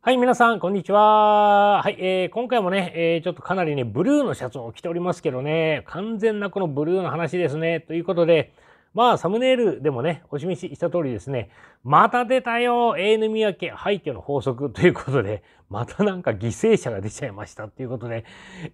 はい、皆さん、こんにちは。はい、えー、今回もね、えー、ちょっとかなりね、ブルーのシャツを着ておりますけどね、完全なこのブルーの話ですね。ということで、まあ、サムネイルでもね、お示しした通りですね、また出たよ !AN の見分廃墟の法則ということで、またなんか犠牲者が出ちゃいましたということで、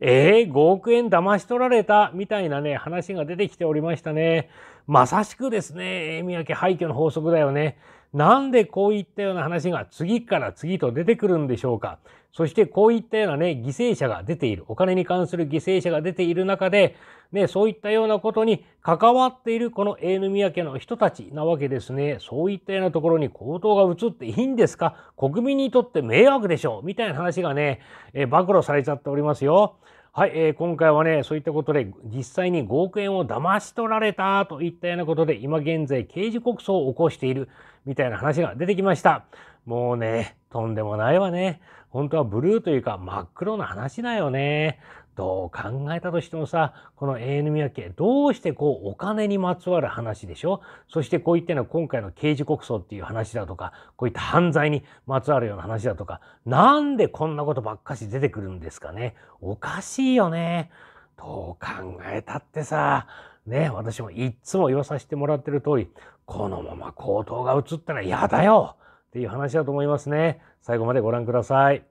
えー、5億円騙し取られたみたいなね、話が出てきておりましたね。まさしくですね、a 遠三宅廃墟の法則だよね。なんでこういったような話が次から次と出てくるんでしょうかそしてこういったようなね、犠牲者が出ている、お金に関する犠牲者が出ている中で、ね、そういったようなことに関わっているこの永ヌ宮家の人たちなわけですね。そういったようなところに行動が移っていいんですか国民にとって迷惑でしょうみたいな話がね、え暴露されちゃっておりますよ。はい、えー、今回はね、そういったことで、実際に5億円を騙し取られたといったようなことで、今現在刑事告訴を起こしているみたいな話が出てきました。もうね、とんでもないわね。本当はブルーというか真っ黒な話だよね。どう考えたとしてもさ、この永遠の宮家、どうしてこうお金にまつわる話でしょそしてこういったような今回の刑事告訴っていう話だとか、こういった犯罪にまつわるような話だとか、なんでこんなことばっかし出てくるんですかねおかしいよね。どう考えたってさ、ね、私もいっつも言わさせてもらってる通り、このまま口頭が映ったら嫌だよっていう話だと思いますね。最後までご覧ください。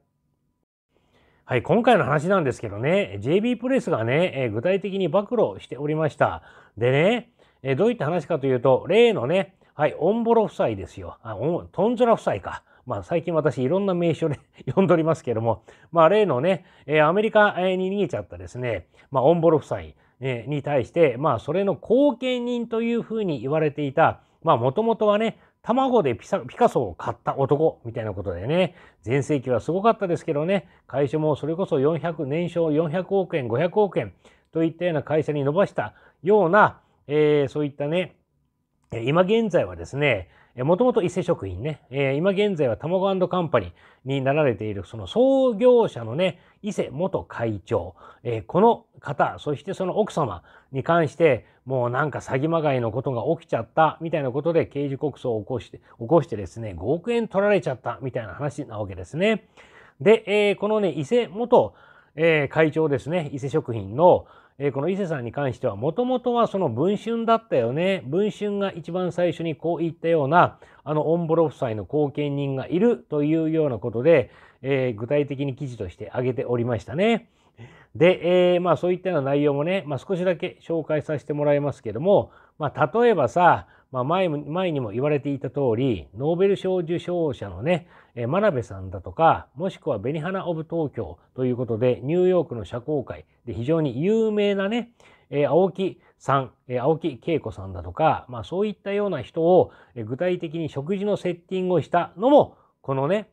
はい、今回の話なんですけどね、JB プレスがね、え具体的に暴露しておりました。でね、えどういった話かというと、例のね、はい、オンボロ夫妻ですよ。あ、トンズラ夫妻か。まあ最近私いろんな名称で 呼んでおりますけども、まあ例のね、えアメリカに逃げちゃったですね、まあオンボロ夫妻に対して、まあそれの後見人というふうに言われていた、まあもともとはね、卵でピカソを買った男みたいなことでね、前世紀はすごかったですけどね、会社もそれこそ400、年商400億円、500億円といったような会社に伸ばしたような、えー、そういったね、今現在はですね、もともと伊勢食品ね、えー、今現在は卵カンパニーになられているその創業者のね、伊勢元会長、えー、この方、そしてその奥様に関して、もうなんか詐欺まがいのことが起きちゃったみたいなことで刑事告訴を起こして、起こしてですね、5億円取られちゃったみたいな話なわけですね。で、えー、このね、伊勢元、えー、会長ですね、伊勢食品の、えこの伊勢さんに関しては、もともとはその文春だったよね。文春が一番最初にこう言ったような、あの、オンボロ夫妻の後見人がいるというようなことで、えー、具体的に記事として挙げておりましたね。で、えー、まあそういったような内容もね、まあ、少しだけ紹介させてもらいますけども、まあ、例えばさ、まあ、前前にも言われていた通り、ノーベル賞受賞者のね、えー、真鍋さんだとか、もしくは紅花オブ東京ということで、ニューヨークの社交界で非常に有名なね、えー、青木さん、えー、青木恵子さんだとか、まあそういったような人を、え具体的に食事のセッティングをしたのも、このね、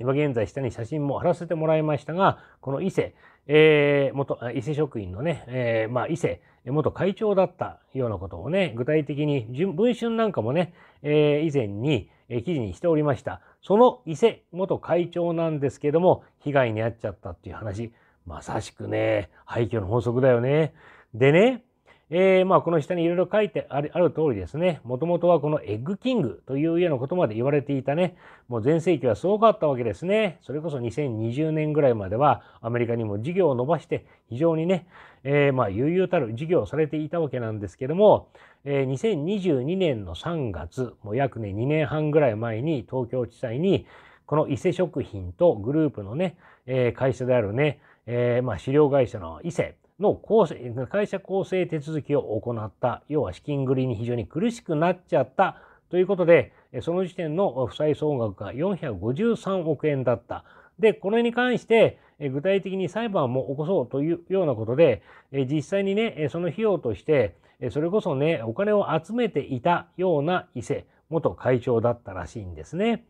今現在下に写真も貼らせてもらいましたが、この伊勢、えー、元、伊勢職員のね、えー、まあ、伊勢、元会長だったようなことをね、具体的に、文春なんかもね、えー、以前に、え記事にしておりました。その伊勢元会長なんですけども、被害に遭っちゃったっていう話、まさしくね、廃墟の法則だよね。でね、えー、まあ、この下にいろいろ書いてある通りですね、もともとはこのエッグキングというようなことまで言われていたね、もう前世紀はすごかったわけですね。それこそ2020年ぐらいまではアメリカにも事業を伸ばして、非常にね、えー、まあ、悠々たる事業をされていたわけなんですけども、えー、2022年の3月、もう約ね、2年半ぐらい前に東京地裁に、この伊勢食品とグループのね、え会社であるね、えまあ、飼料会社の伊勢、の構成会社構成手続きを行った、要は資金繰りに非常に苦しくなっちゃったということで、その時点の負債総額が453億円だった。で、これに関して、具体的に裁判も起こそうというようなことで、実際にね、その費用として、それこそね、お金を集めていたような伊勢元会長だったらしいんですね。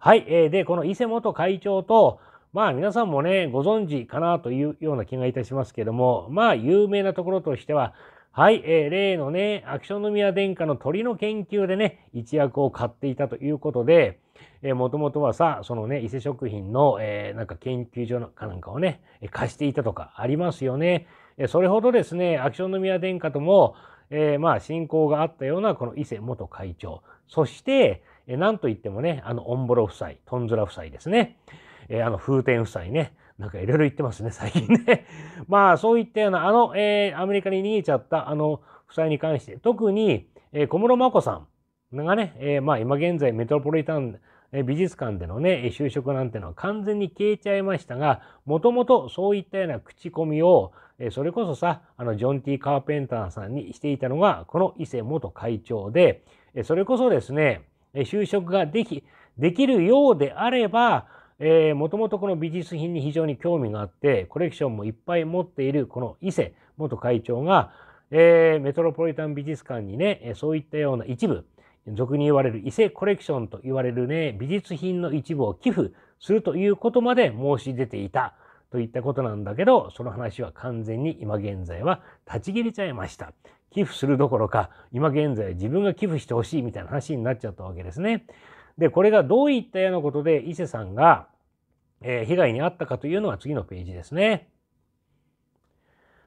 はい。で、この伊勢元会長と、まあ皆さんもね、ご存知かなというような気がいたしますけども、まあ有名なところとしては、はい、えー、例のね、アクション宮殿下の鳥の研究でね、一役を買っていたということで、えー、もともとはさ、そのね、伊勢食品の、えー、なんか研究所かなんかをね、貸していたとかありますよね。えー、それほどですね、アクション宮殿下とも、えー、まあ、親交があったような、この伊勢元会長。そして、えー、なんといってもね、あの、オンボロ夫妻、トンズラ夫妻ですね。えー、あの風天夫妻ね、なんかいろいろ言ってますね、最近ね。まあそういったような、あの、えー、アメリカに逃げちゃったあの夫妻に関して、特に、えー、小室眞子さんがね、えー、まあ今現在メトロポリタン美術館でのね、就職なんてのは完全に消えちゃいましたが、もともとそういったような口コミを、それこそさ、あの、ジョン・ティ・カーペンターさんにしていたのが、この伊勢元会長で、それこそですね、就職ができ、できるようであれば、えー、もともとこの美術品に非常に興味があって、コレクションもいっぱい持っているこの伊勢元会長が、えー、メトロポリタン美術館にね、そういったような一部、俗に言われる伊勢コレクションと言われるね、美術品の一部を寄付するということまで申し出ていたといったことなんだけど、その話は完全に今現在は立ち切れちゃいました。寄付するどころか、今現在自分が寄付してほしいみたいな話になっちゃったわけですね。で、これがどういったようなことで伊勢さんが、え被害に遭ったかというのは次のページですね。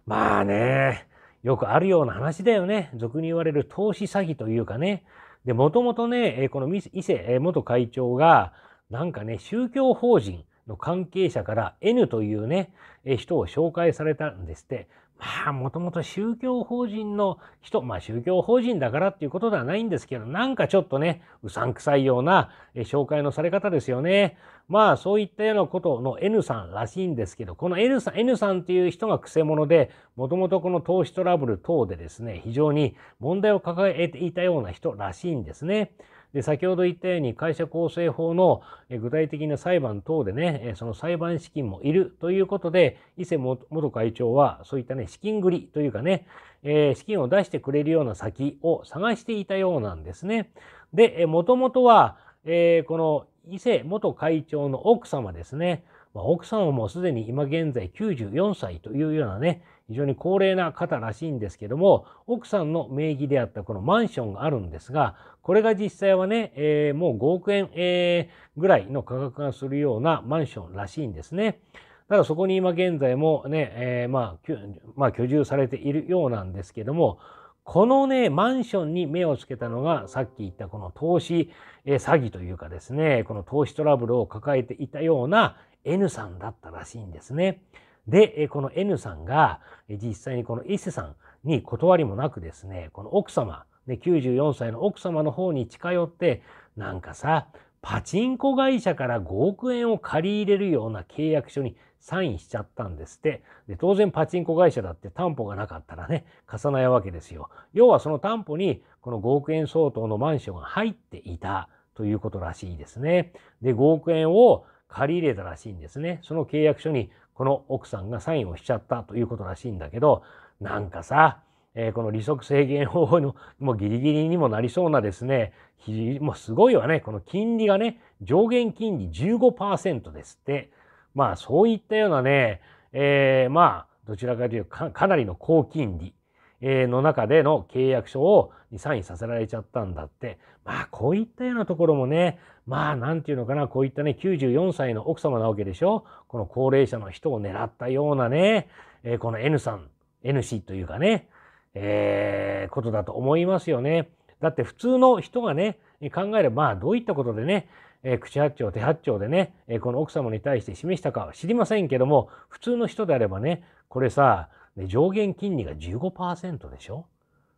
まあね、よくあるような話だよね。俗に言われる投資詐欺というかね。で、もともとね、この伊勢元会長が、なんかね、宗教法人の関係者から N というね、人を紹介されたんですって。まあ、もともと宗教法人の人、まあ宗教法人だからっていうことではないんですけど、なんかちょっとね、うさんくさいような紹介のされ方ですよね。まあそういったようなことの N さんらしいんですけど、この N さん、N さんっていう人が癖者で、もともとこの投資トラブル等でですね、非常に問題を抱えていたような人らしいんですね。で先ほど言ったように会社構成法の具体的な裁判等でねその裁判資金もいるということで伊勢元会長はそういったね資金繰りというかね、え資金を出してくれるような先を探していたようなんですね。でもともとは、えこの伊勢元会長の奥様ですね、まあ、奥様もすでに今現在94歳というようなね非常に高齢な方らしいんですけども、奥さんの名義であったこのマンションがあるんですが、これが実際はね、えー、もう5億円、えー、ぐらいの価格がするようなマンションらしいんですね。ただそこに今現在もね、えー、まあ、まあ、居住されているようなんですけども、このね、マンションに目をつけたのが、さっき言ったこの投資、え詐欺というかですね、この投資トラブルを抱えていたような N さんだったらしいんですね。で、この N さんが、実際にこの伊勢さんに断りもなくですね、この奥様、で94歳の奥様の方に近寄って、なんかさ、パチンコ会社から5億円を借り入れるような契約書にサインしちゃったんですって。で、当然パチンコ会社だって担保がなかったらね、貸さないわけですよ。要はその担保にこの5億円相当のマンションが入っていたということらしいですね。で、5億円を借り入れたらしいんですね。その契約書にこの奥さんがサインをしちゃったということらしいんだけど、なんかさ、えー、この利息制限法のもうギリギリにもなりそうなですね、もうすごいわね、この金利がね、上限金利15%ですって、まあそういったようなね、えー、まあどちらかというとかなりの高金利、の中での契約書をにサインさせられちゃったんだって、まあこういったようなところもね、まあ、なんていうのかな、こういったね、94歳の奥様なわけでしょこの高齢者の人を狙ったようなね、えー、この N さん、N 氏というかね、えー、ことだと思いますよね。だって普通の人がね、考えれば、まあ、どういったことでね、えー、口八丁手八丁でね、えこの奥様に対して示したかは知りませんけども、普通の人であればね、これさ、ね、上限金利が15%でしょ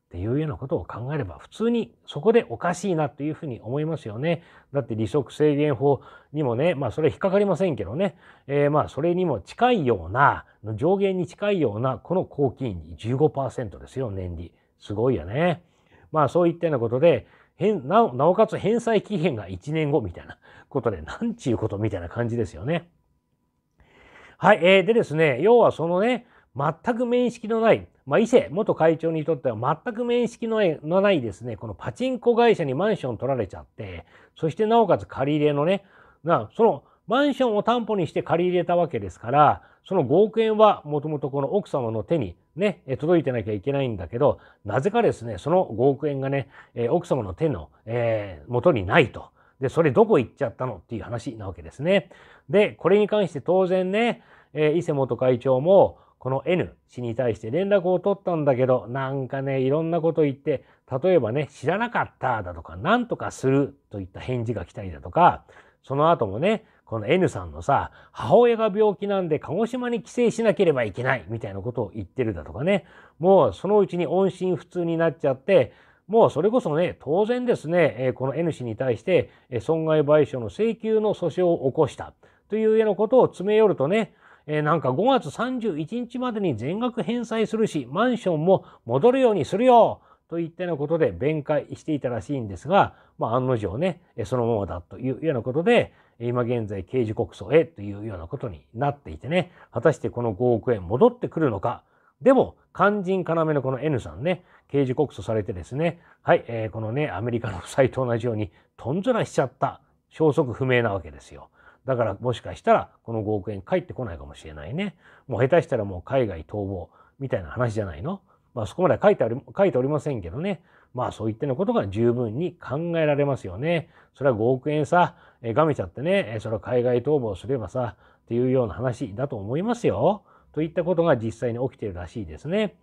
っていうようなことを考えれば普通にそこでおかしいなというふうに思いますよね。だって利息制限法にもね、まあそれ引っかかりませんけどね、えー、まあそれにも近いような、上限に近いようなこの高金利15%ですよ、年利。すごいよね。まあそういったようなことで、なおなおかつ返済期限が1年後みたいなことで、なんちゅうことみたいな感じですよね。はい、えー、でですね、要はそのね、全く面識のない、まあ、伊勢元会長にとっては全く面識のないですね、このパチンコ会社にマンション取られちゃって、そしてなおかつ借り入れのね、なそのマンションを担保にして借り入れたわけですから、その5億円はもともとこの奥様の手にね、届いてなきゃいけないんだけど、なぜかですね、その5億円がね、奥様の手の、えー、元にないと。で、それどこ行っちゃったのっていう話なわけですね。で、これに関して当然ね、え伊勢元会長も、この N 氏に対して連絡を取ったんだけど、なんかね、いろんなこと言って、例えばね、知らなかっただとか、なんとかするといった返事が来たりだとか、その後もね、この N さんのさ、母親が病気なんで鹿児島に帰省しなければいけないみたいなことを言ってるだとかね、もうそのうちに音信不通になっちゃって、もうそれこそね、当然ですね、この N 氏に対して損害賠償の請求の訴訟を起こしたというようなことを詰め寄るとね、えー、なんか5月31日までに全額返済するし、マンションも戻るようにするよといったようなことで弁解していたらしいんですが、まあ、案の定ね、そのままだというようなことで、今現在刑事告訴へというようなことになっていてね、果たしてこの5億円戻ってくるのか、でも、肝心要のこの N さんね、刑事告訴されてですね、はい、えー、このね、アメリカの夫妻と同じように、とんずらしちゃった、消息不明なわけですよ。だからもしかしたらこの5億円返ってこないかもしれないね。もう下手したらもう海外逃亡みたいな話じゃないの。まあそこまで書いてあり書いておりませんけどね。まあそういったようなことが十分に考えられますよね。それは5億円さ、えー、がめちゃってね、それは海外逃亡すればさ、っていうような話だと思いますよ。といったことが実際に起きてるらしいですね。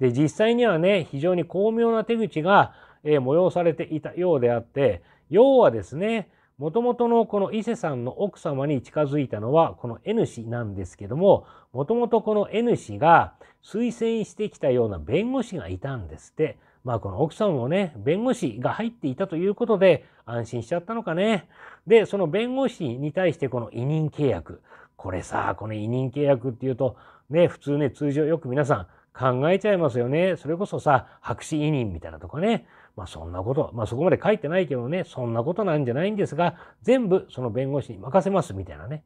で、実際にはね、非常に巧妙な手口が、えー、催されていたようであって、要はですね、もともとのこの伊勢さんの奥様に近づいたのはこの N 氏なんですけども、もともとこの N 氏が推薦してきたような弁護士がいたんですって。まあこの奥さんもね、弁護士が入っていたということで安心しちゃったのかね。で、その弁護士に対してこの委任契約。これさ、この委任契約っていうと、ね、普通ね、通常よく皆さん考えちゃいますよね。それこそさ、白紙委任みたいなとかね。まあそんなこと、まあそこまで書いてないけどね、そんなことなんじゃないんですが、全部その弁護士に任せますみたいなね。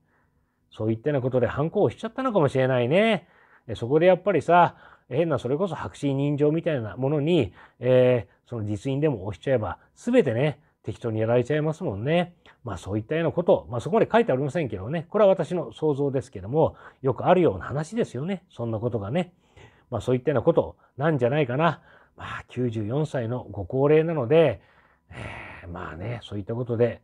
そういったようなことで反抗をしちゃったのかもしれないね。そこでやっぱりさ、変なそれこそ白紙人情みたいなものに、えー、その実印でも押しちゃえば、全てね、適当にやられちゃいますもんね。まあそういったようなこと、まあそこまで書いてありませんけどね、これは私の想像ですけども、よくあるような話ですよね。そんなことがね。まあそういったようなことなんじゃないかな。まあ、94歳のご高齢なので、えー、まあね、そういったことで、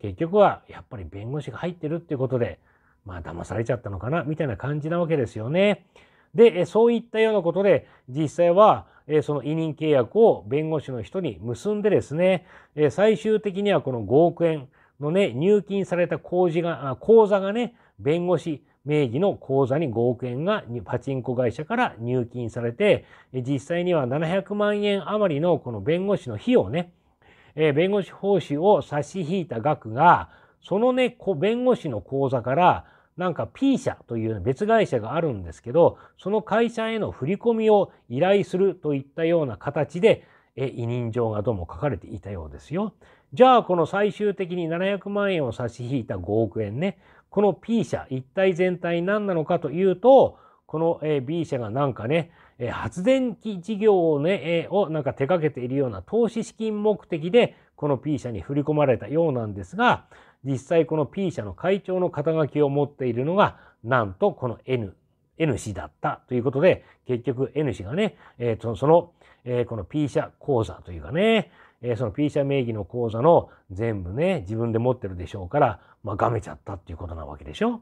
結局はやっぱり弁護士が入ってるっていうことで、まあ騙されちゃったのかな、みたいな感じなわけですよね。で、そういったようなことで、実際は、その委任契約を弁護士の人に結んでですね、最終的にはこの5億円のね、入金された工事が、口座がね、弁護士名義の口座に5億円がパチンコ会社から入金されて、実際には700万円余りのこの弁護士の費用ね、え弁護士報酬を差し引いた額が、そのね、弁護士の口座から、なんか P 社という別会社があるんですけど、その会社への振り込みを依頼するといったような形で、え委任状がどうも書かれていたようですよ。じゃあこの最終的に700万円を差し引いた5億円ねこの P 社一体全体何なのかというと、この B 社がなんかね、発電機事業をね、をなんか手掛けているような投資資金目的で、この P 社に振り込まれたようなんですが、実際この P 社の会長の肩書きを持っているのが、なんとこの N、N 氏だったということで、結局 N 氏がね、えその、えこの P 社口座というかね、えー、その P 社名義の口座の全部ね、自分で持ってるでしょうから、まあ、がめちゃったっていうことなわけでしょ。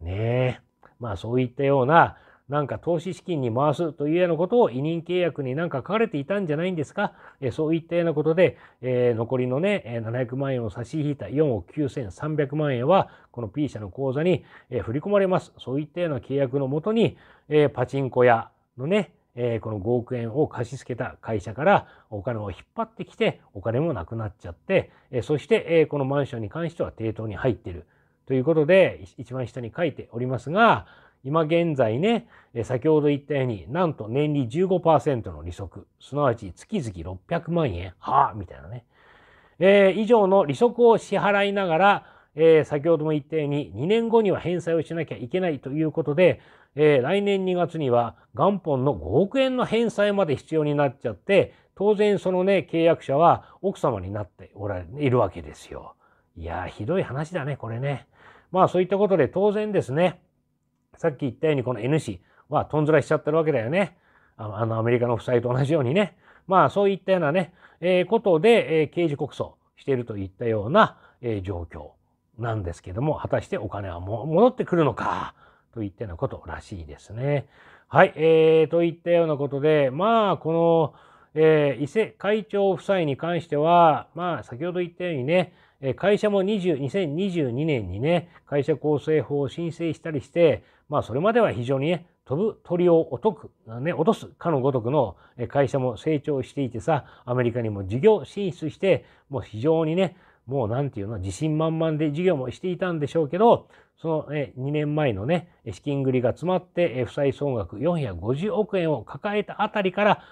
ねえ。まあ、そういったような、なんか投資資金に回すというようなことを委任契約になんか書かれていたんじゃないんですか、えそういったようなことで、えー、残りのね、700万円を差し引いた4億9300万円は、この P 社の口座に、え振り込まれます。そういったような契約のもとに、えー、パチンコ屋のね、えー、この5億円を貸し付けた会社からお金を引っ張ってきてお金もなくなっちゃって、えー、そして、えー、このマンションに関しては抵当に入っているということで一番下に書いておりますが今現在ね先ほど言ったようになんと年利15%の利息すなわち月々600万円はあみたいなね、えー、以上の利息を支払いながらえー、先ほども言ったように2年後には返済をしなきゃいけないということでえー、来年2月には元本の5億円の返済まで必要になっちゃって、当然そのね、契約者は奥様になっておられいるわけですよ。いやー、ひどい話だね、これね。まあそういったことで当然ですね、さっき言ったようにこの N 氏はとんずらしちゃってるわけだよね。あのアメリカの負債と同じようにね。まあそういったようなね、えー、ことで、えー、刑事告訴しているといったような、えー、状況なんですけども、果たしてお金はも戻ってくるのか。といったようなことらしいですね。はい、えー、といったようなことで、まあ、この、えー、伊勢会長夫妻に関しては、まあ、先ほど言ったようにね、会社も20 2022年にね、会社構成法を申請したりして、まあ、それまでは非常にね、飛ぶ鳥を落とく、ね、落とすかのごとくの会社も成長していてさ、アメリカにも事業進出して、もう非常にね、もうなんていうの、自信満々で授業もしていたんでしょうけど、その、え2年前のね、資金繰りが詰まって、え負債総額450億円を抱えたあたりから、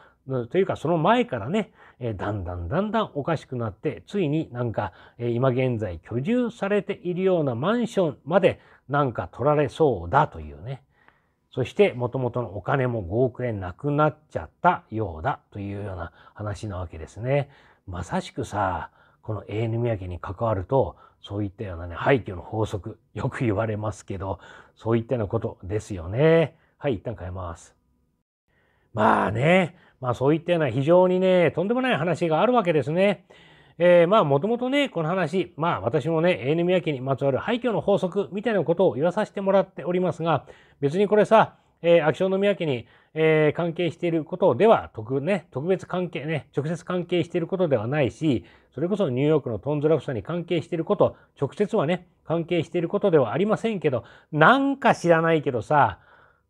というかその前からね、えだんだんだんだんおかしくなって、ついになんか、え今現在居住されているようなマンションまでなんか取られそうだというね。そしてもともとのお金も5億円なくなっちゃったようだというような話なわけですね。まさしくさ、この永宮家に関わるとそういったようなね廃墟の法則よく言われますけどそういったようなことですよねはい一旦変えますまあねまあそういったような非常にねとんでもない話があるわけですねえー、まあもともとねこの話まあ私もね永宮家にまつわる廃墟の法則みたいなことを言わさせてもらっておりますが別にこれさえー、秋篠宮家にえー、関係していることでは特、ね、特別関係ね、直接関係していることではないし、それこそニューヨークのトンズラフさんに関係していること、直接はね、関係していることではありませんけど、なんか知らないけどさ、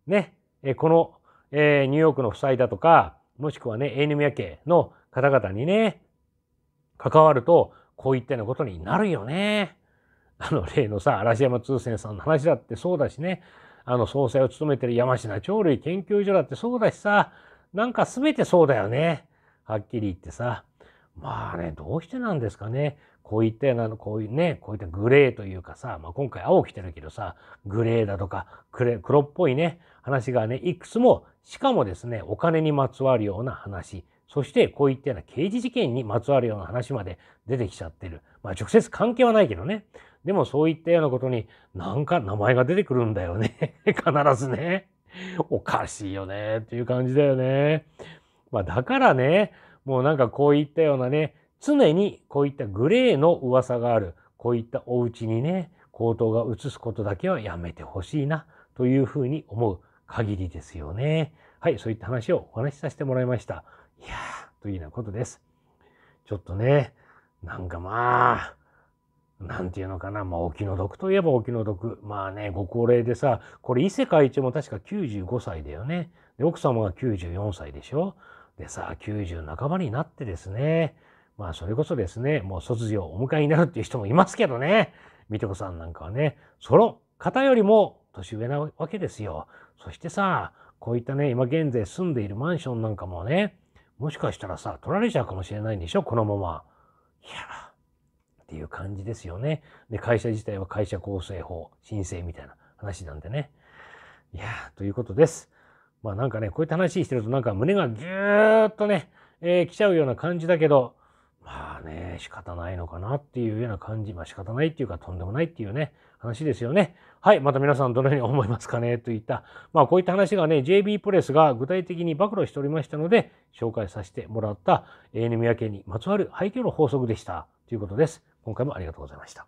ね、えこの、えー、ニューヨークの夫妻だとか、もしくはね、エイヌミア家の方々にね、関わると、こういったようなことになるよね。あの例のさ、嵐山通船さんの話だってそうだしね、あの総裁を務めてる山科鳥類研究所だってそうだしさ、なんか全てそうだよね。はっきり言ってさ。まあね、どうしてなんですかね。こういったような、こういうね、こういったグレーというかさ、まあ、今回青着てるけどさ、グレーだとか、黒っぽいね、話がね、いくつも、しかもですね、お金にまつわるような話、そしてこういったような刑事事件にまつわるような話まで出てきちゃってる。まあ直接関係はないけどね。でもそういったようなことになんか名前が出てくるんだよね。必ずね。おかしいよねっていう感じだよね。まあだからね、もうなんかこういったようなね、常にこういったグレーの噂がある、こういったお家にね、口頭が移すことだけはやめてほしいなというふうに思う限りですよね。はい、そういった話をお話しさせてもらいました。いやー、というようなことです。ちょっとね、なんかまあ、なんていうのかな、まあ、お気の毒といえばお気の毒。まあね、ご高齢でさ、これ、伊勢会長も確か95歳だよね。で、奥様が94歳でしょ。でさ、90半ばになってですね、まあ、それこそですね、もう卒業お迎えになるっていう人もいますけどね。みてこさんなんかはね、その方よりも年上なわけですよ。そしてさ、こういったね、今現在住んでいるマンションなんかもね、もしかしたらさ、取られちゃうかもしれないんでしょ、このまま。いやっていう感じですよね。で、会社自体は会社構成法、申請みたいな話なんでね。いやー、ということです。まあなんかね、こういった話してるとなんか胸がぎゅーっとね、えー、来ちゃうような感じだけど、まあね、仕方ないのかなっていうような感じ。まあ仕方ないっていうかとんでもないっていうね、話ですよね。はい。また皆さんどのように思いますかねといった、まあこういった話がね、JB プレスが具体的に暴露しておりましたので、紹介させてもらった、えー、ネミヤ家にまつわる廃墟の法則でした。ということです。今回もありがとうございました。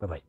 バイバイ。